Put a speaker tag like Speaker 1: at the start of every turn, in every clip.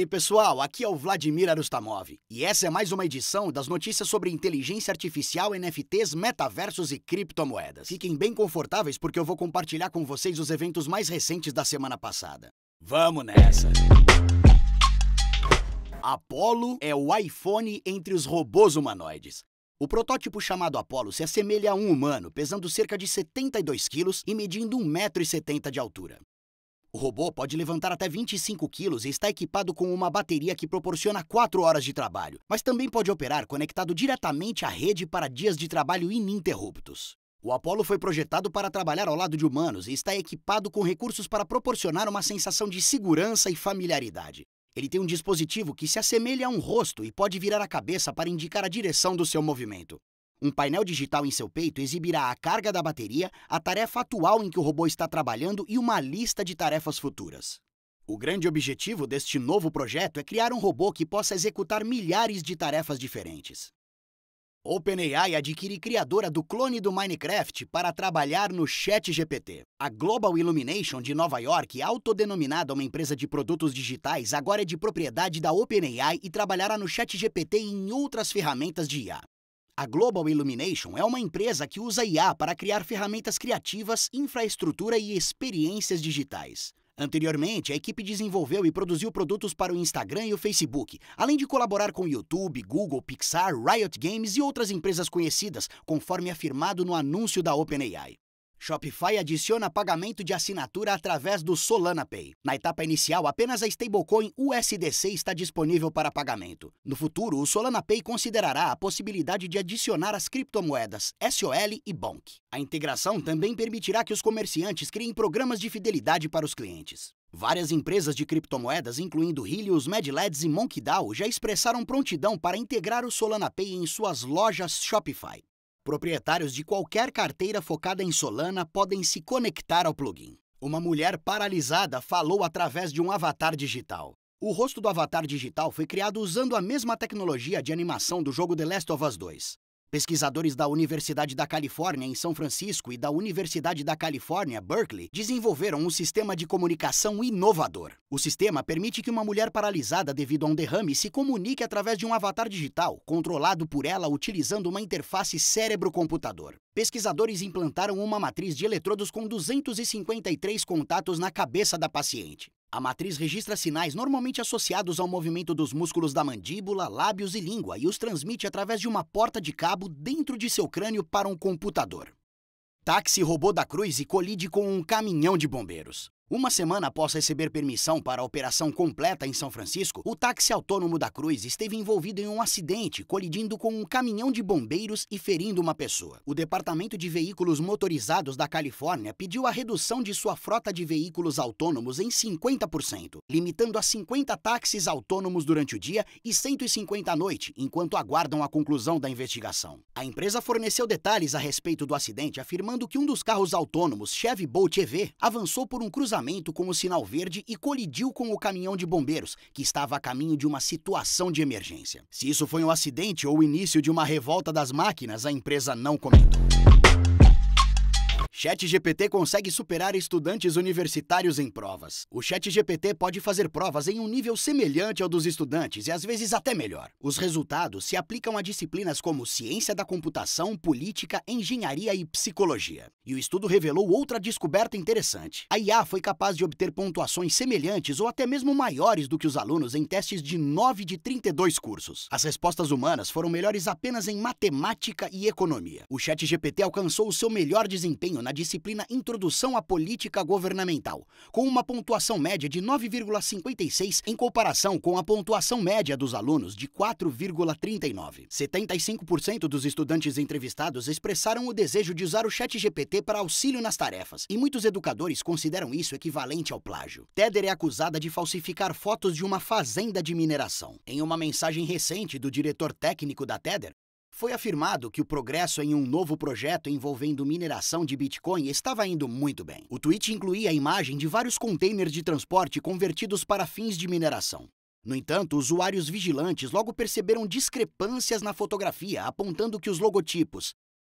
Speaker 1: aí, pessoal? Aqui é o Vladimir Arustamov e essa é mais uma edição das notícias sobre inteligência artificial, NFTs, metaversos e criptomoedas. Fiquem bem confortáveis porque eu vou compartilhar com vocês os eventos mais recentes da semana passada. Vamos nessa! Apollo é o iPhone entre os robôs humanoides. O protótipo chamado Apollo se assemelha a um humano, pesando cerca de 72 quilos e medindo 1,70m de altura. O robô pode levantar até 25 quilos e está equipado com uma bateria que proporciona 4 horas de trabalho, mas também pode operar conectado diretamente à rede para dias de trabalho ininterruptos. O Apollo foi projetado para trabalhar ao lado de humanos e está equipado com recursos para proporcionar uma sensação de segurança e familiaridade. Ele tem um dispositivo que se assemelha a um rosto e pode virar a cabeça para indicar a direção do seu movimento. Um painel digital em seu peito exibirá a carga da bateria, a tarefa atual em que o robô está trabalhando e uma lista de tarefas futuras. O grande objetivo deste novo projeto é criar um robô que possa executar milhares de tarefas diferentes. OpenAI adquire criadora do clone do Minecraft para trabalhar no ChatGPT. A Global Illumination de Nova York, autodenominada uma empresa de produtos digitais, agora é de propriedade da OpenAI e trabalhará no ChatGPT e em outras ferramentas de IA. A Global Illumination é uma empresa que usa IA para criar ferramentas criativas, infraestrutura e experiências digitais. Anteriormente, a equipe desenvolveu e produziu produtos para o Instagram e o Facebook, além de colaborar com YouTube, Google, Pixar, Riot Games e outras empresas conhecidas, conforme afirmado no anúncio da OpenAI. Shopify adiciona pagamento de assinatura através do Solana Pay. Na etapa inicial, apenas a stablecoin USDC está disponível para pagamento. No futuro, o Solana Pay considerará a possibilidade de adicionar as criptomoedas SOL e BONK. A integração também permitirá que os comerciantes criem programas de fidelidade para os clientes. Várias empresas de criptomoedas, incluindo Helios, MadLeds e MonkeyDAO, já expressaram prontidão para integrar o Solana Pay em suas lojas Shopify. Proprietários de qualquer carteira focada em Solana podem se conectar ao plugin. Uma mulher paralisada falou através de um avatar digital. O rosto do avatar digital foi criado usando a mesma tecnologia de animação do jogo The Last of Us 2. Pesquisadores da Universidade da Califórnia em São Francisco e da Universidade da Califórnia, Berkeley, desenvolveram um sistema de comunicação inovador. O sistema permite que uma mulher paralisada devido a um derrame se comunique através de um avatar digital, controlado por ela utilizando uma interface cérebro-computador. Pesquisadores implantaram uma matriz de eletrodos com 253 contatos na cabeça da paciente. A matriz registra sinais normalmente associados ao movimento dos músculos da mandíbula, lábios e língua e os transmite através de uma porta de cabo dentro de seu crânio para um computador. Táxi robô da Cruz e colide com um caminhão de bombeiros. Uma semana após receber permissão para a operação completa em São Francisco, o táxi autônomo da Cruz esteve envolvido em um acidente, colidindo com um caminhão de bombeiros e ferindo uma pessoa. O Departamento de Veículos Motorizados da Califórnia pediu a redução de sua frota de veículos autônomos em 50%, limitando a 50 táxis autônomos durante o dia e 150 à noite, enquanto aguardam a conclusão da investigação. A empresa forneceu detalhes a respeito do acidente, afirmando que um dos carros autônomos, Chevy Bolt EV, avançou por um cruzamento cruzamento com o sinal verde e colidiu com o caminhão de bombeiros, que estava a caminho de uma situação de emergência. Se isso foi um acidente ou o início de uma revolta das máquinas, a empresa não comentou. ChatGPT consegue superar estudantes universitários em provas. O ChatGPT pode fazer provas em um nível semelhante ao dos estudantes e às vezes até melhor. Os resultados se aplicam a disciplinas como ciência da computação, política, engenharia e psicologia. E o estudo revelou outra descoberta interessante. A IA foi capaz de obter pontuações semelhantes ou até mesmo maiores do que os alunos em testes de 9 de 32 cursos. As respostas humanas foram melhores apenas em matemática e economia. O ChatGPT alcançou o seu melhor desempenho na na disciplina Introdução à Política Governamental, com uma pontuação média de 9,56 em comparação com a pontuação média dos alunos de 4,39. 75% dos estudantes entrevistados expressaram o desejo de usar o chat GPT para auxílio nas tarefas, e muitos educadores consideram isso equivalente ao plágio. Teder é acusada de falsificar fotos de uma fazenda de mineração. Em uma mensagem recente do diretor técnico da Teder, foi afirmado que o progresso em um novo projeto envolvendo mineração de Bitcoin estava indo muito bem. O tweet incluía a imagem de vários containers de transporte convertidos para fins de mineração. No entanto, usuários vigilantes logo perceberam discrepâncias na fotografia, apontando que os logotipos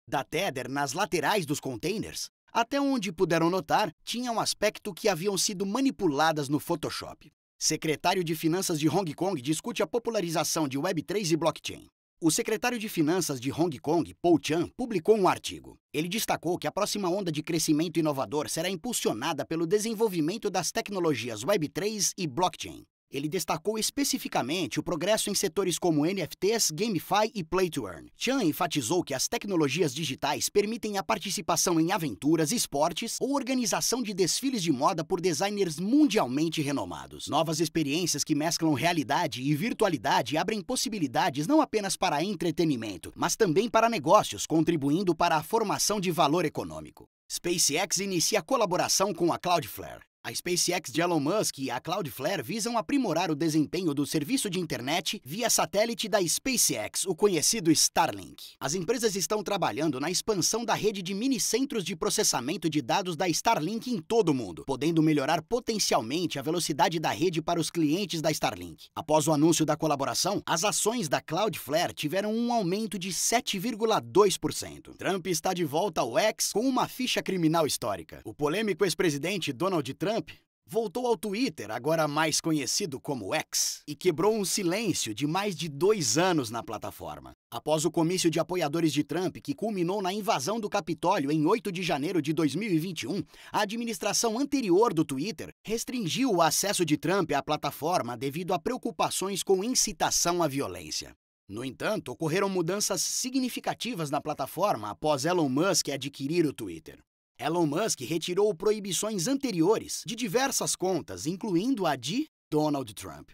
Speaker 1: da Tether nas laterais dos containers, até onde puderam notar, tinham um aspecto que haviam sido manipuladas no Photoshop. Secretário de Finanças de Hong Kong discute a popularização de Web3 e blockchain. O secretário de Finanças de Hong Kong, Paul Chan, publicou um artigo. Ele destacou que a próxima onda de crescimento inovador será impulsionada pelo desenvolvimento das tecnologias Web3 e blockchain. Ele destacou especificamente o progresso em setores como NFTs, GameFi e Play to Earn. Chan enfatizou que as tecnologias digitais permitem a participação em aventuras, esportes ou organização de desfiles de moda por designers mundialmente renomados. Novas experiências que mesclam realidade e virtualidade abrem possibilidades não apenas para entretenimento, mas também para negócios, contribuindo para a formação de valor econômico. SpaceX inicia colaboração com a Cloudflare. A SpaceX de Elon Musk e a Cloudflare visam aprimorar o desempenho do serviço de internet via satélite da SpaceX, o conhecido Starlink. As empresas estão trabalhando na expansão da rede de minicentros de processamento de dados da Starlink em todo o mundo, podendo melhorar potencialmente a velocidade da rede para os clientes da Starlink. Após o anúncio da colaboração, as ações da Cloudflare tiveram um aumento de 7,2%. Trump está de volta ao X com uma ficha criminal histórica. O polêmico ex-presidente Donald Trump Trump, voltou ao Twitter, agora mais conhecido como X, e quebrou um silêncio de mais de dois anos na plataforma. Após o comício de apoiadores de Trump, que culminou na invasão do Capitólio em 8 de janeiro de 2021, a administração anterior do Twitter restringiu o acesso de Trump à plataforma devido a preocupações com incitação à violência. No entanto, ocorreram mudanças significativas na plataforma após Elon Musk adquirir o Twitter. Elon Musk retirou proibições anteriores de diversas contas, incluindo a de Donald Trump.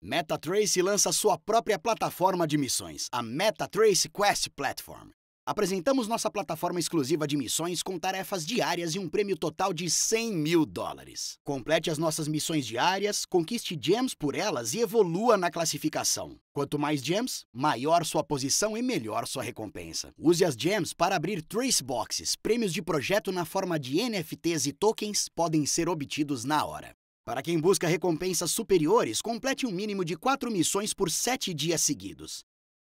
Speaker 1: MetaTrace lança sua própria plataforma de missões, a MetaTrace Quest Platform. Apresentamos nossa plataforma exclusiva de missões com tarefas diárias e um prêmio total de 100 mil dólares. Complete as nossas missões diárias, conquiste gems por elas e evolua na classificação. Quanto mais gems, maior sua posição e melhor sua recompensa. Use as gems para abrir Trace Boxes. Prêmios de projeto na forma de NFTs e tokens podem ser obtidos na hora. Para quem busca recompensas superiores, complete um mínimo de 4 missões por 7 dias seguidos.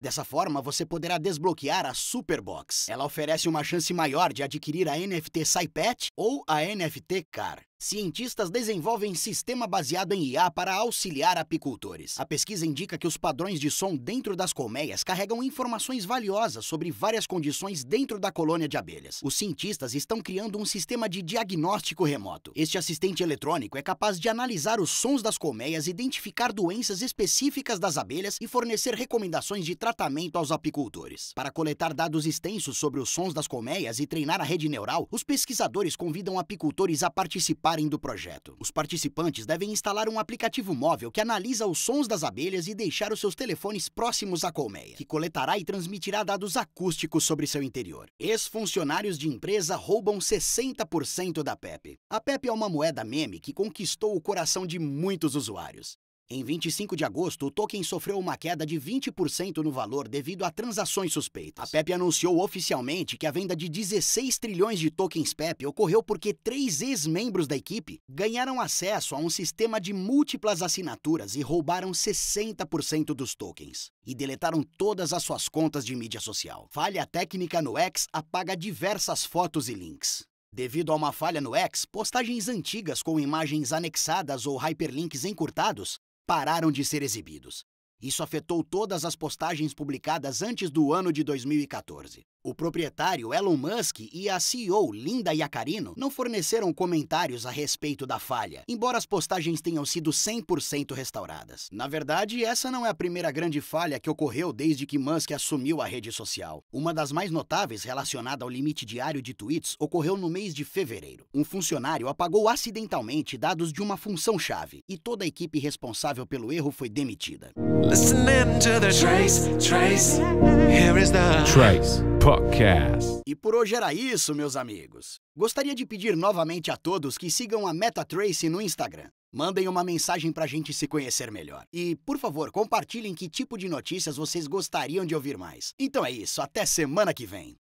Speaker 1: Dessa forma, você poderá desbloquear a Superbox. Ela oferece uma chance maior de adquirir a NFT SciPet ou a NFT CAR cientistas desenvolvem sistema baseado em IA para auxiliar apicultores. A pesquisa indica que os padrões de som dentro das colmeias carregam informações valiosas sobre várias condições dentro da colônia de abelhas. Os cientistas estão criando um sistema de diagnóstico remoto. Este assistente eletrônico é capaz de analisar os sons das colmeias, identificar doenças específicas das abelhas e fornecer recomendações de tratamento aos apicultores. Para coletar dados extensos sobre os sons das colmeias e treinar a rede neural, os pesquisadores convidam apicultores a participar participarem do projeto. Os participantes devem instalar um aplicativo móvel que analisa os sons das abelhas e deixar os seus telefones próximos à colmeia, que coletará e transmitirá dados acústicos sobre seu interior. Ex-funcionários de empresa roubam 60% da PEP. A PEP é uma moeda meme que conquistou o coração de muitos usuários. Em 25 de agosto, o token sofreu uma queda de 20% no valor devido a transações suspeitas. A PEP anunciou oficialmente que a venda de 16 trilhões de tokens PEP ocorreu porque três ex-membros da equipe ganharam acesso a um sistema de múltiplas assinaturas e roubaram 60% dos tokens e deletaram todas as suas contas de mídia social. Falha técnica no X apaga diversas fotos e links. Devido a uma falha no X, postagens antigas com imagens anexadas ou hyperlinks encurtados pararam de ser exibidos. Isso afetou todas as postagens publicadas antes do ano de 2014. O proprietário Elon Musk e a CEO Linda Iacarino não forneceram comentários a respeito da falha, embora as postagens tenham sido 100% restauradas. Na verdade, essa não é a primeira grande falha que ocorreu desde que Musk assumiu a rede social. Uma das mais notáveis, relacionada ao limite diário de tweets, ocorreu no mês de fevereiro. Um funcionário apagou acidentalmente dados de uma função-chave e toda a equipe responsável pelo erro foi demitida. Listening to the Trace, Trace. Here is the Trace Podcast. E por hoje era isso, meus amigos. Gostaria de pedir novamente a todos que sigam a MetaTrace no Instagram. Mandem uma mensagem para a gente se conhecer melhor. E, por favor, compartilhem que tipo de notícias vocês gostariam de ouvir mais. Então é isso, até semana que vem.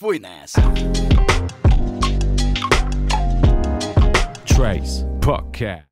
Speaker 1: Fui nessa. Trace Podcast.